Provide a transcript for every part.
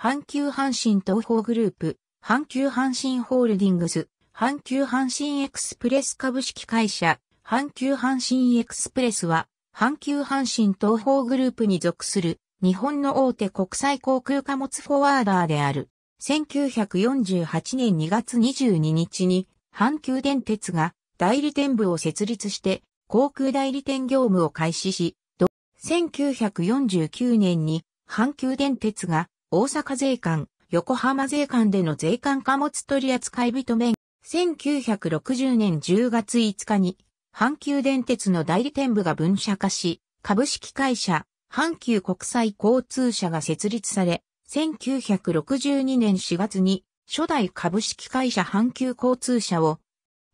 阪急阪神東方グループ、阪急阪神ホールディングス、阪急阪神エクスプレス株式会社、阪急阪神エクスプレスは、阪急阪神東方グループに属する、日本の大手国際航空貨物フォワーダーである。1948年2月22日に、阪急電鉄が代理店部を設立して、航空代理店業務を開始し、1949年に阪急電鉄が大阪税関、横浜税関での税関貨物取扱人免、1960年10月5日に、阪急電鉄の代理店部が分社化し、株式会社、阪急国際交通社が設立され、1962年4月に、初代株式会社阪急交通社を、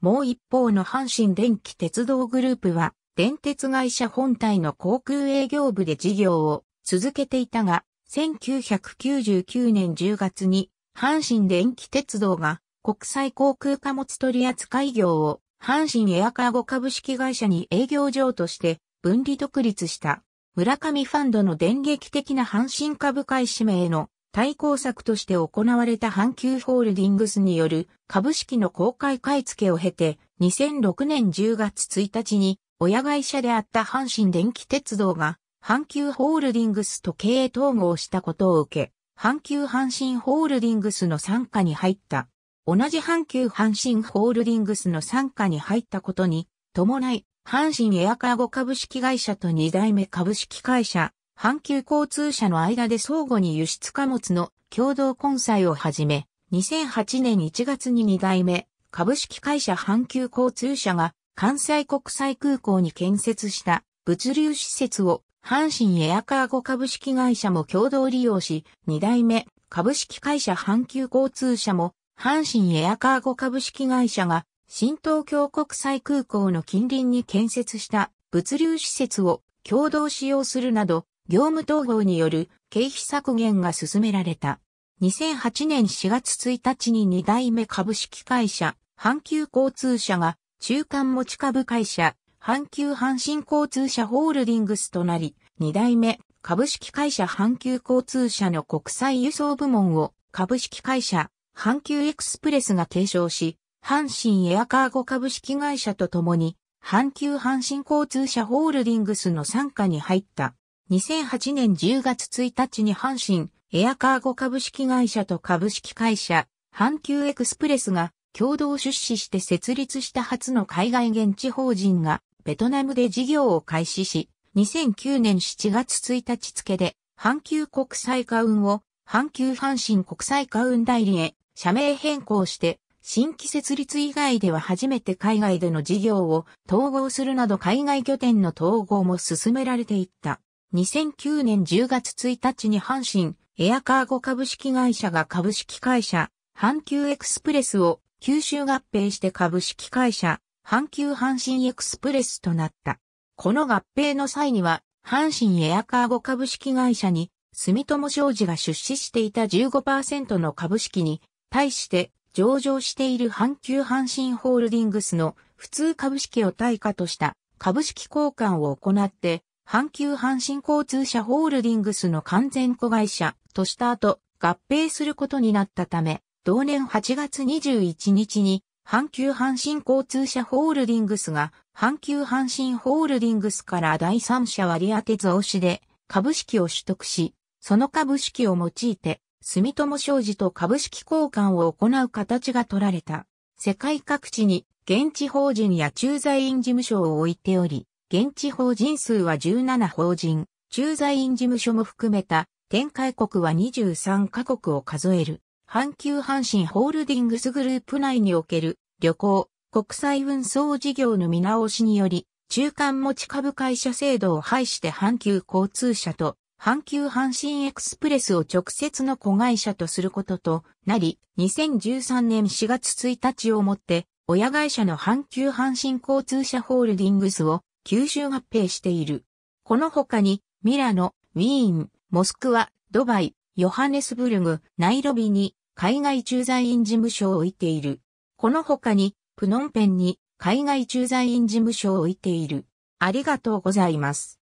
もう一方の阪神電気鉄道グループは、電鉄会社本体の航空営業部で事業を続けていたが、1999年10月に、阪神電気鉄道が国際航空貨物取扱業を阪神エアカーゴ株式会社に営業場として分離独立した村上ファンドの電撃的な阪神株買い指名の対抗策として行われた阪急ホールディングスによる株式の公開買い付けを経て2006年10月1日に親会社であった阪神電気鉄道が阪急ホールディングスと経営統合したことを受け、阪急阪神ホールディングスの参加に入った。同じ阪急阪神ホールディングスの参加に入ったことに、伴い、阪神エアカーゴ株式会社と2代目株式会社、阪急交通社の間で相互に輸出貨物の共同混載を始め、2008年1月に2代目株式会社阪急交通社が関西国際空港に建設した物流施設を阪神エアカーゴ株式会社も共同利用し、二代目株式会社阪急交通社も、阪神エアカーゴ株式会社が、新東京国際空港の近隣に建設した物流施設を共同使用するなど、業務統合による経費削減が進められた。2008年4月1日に二代目株式会社、阪急交通社が中間持ち株会社、阪急阪神交通社ホールディングスとなり、二代目、株式会社阪急交通社の国際輸送部門を株式会社阪急エクスプレスが継承し、阪神エアカーゴ株式会社と共に、阪急阪神交通社ホールディングスの傘下に入った。2008年10月1日に阪神エアカーゴ株式会社と株式会社阪急エクスプレスが共同出資して設立した初の海外現地法人がベトナムで事業を開始し、2009年7月1日付で、阪急国際ウ運を、阪急阪神国際ウ運代理へ、社名変更して、新規設立以外では初めて海外での事業を統合するなど海外拠点の統合も進められていった。2009年10月1日に阪神エアカーゴ株式会社が株式会社阪急エクスプレスを吸収合併して株式会社阪急阪神エクスプレスとなった。この合併の際には、阪神エアカーゴ株式会社に、住友商事が出資していた15%の株式に、対して上場している阪急阪神ホールディングスの普通株式を対価とした株式交換を行って、阪急阪神交通社ホールディングスの完全子会社とした後、合併することになったため、同年8月21日に阪急阪神交通社ホールディングスが、阪急阪神ホールディングスから第三者割当増資で株式を取得し、その株式を用いて、住友商事と株式交換を行う形が取られた。世界各地に現地法人や駐在員事務所を置いており、現地法人数は17法人、駐在員事務所も含めた展開国は23カ国を数える。阪急阪神ホールディングスグループ内における旅行、国際運送事業の見直しにより、中間持ち株会社制度を廃して阪急交通社と阪急阪神エクスプレスを直接の子会社とすることとなり、2013年4月1日をもって、親会社の阪急阪神交通社ホールディングスを吸収合併している。この他に、ミラノ、ウィーン、モスクワ、ドバイ、ヨハネスブルグ、ナイロビに海外駐在員事務所を置いている。この他に、プノンペンに海外駐在員事務所を置いている。ありがとうございます。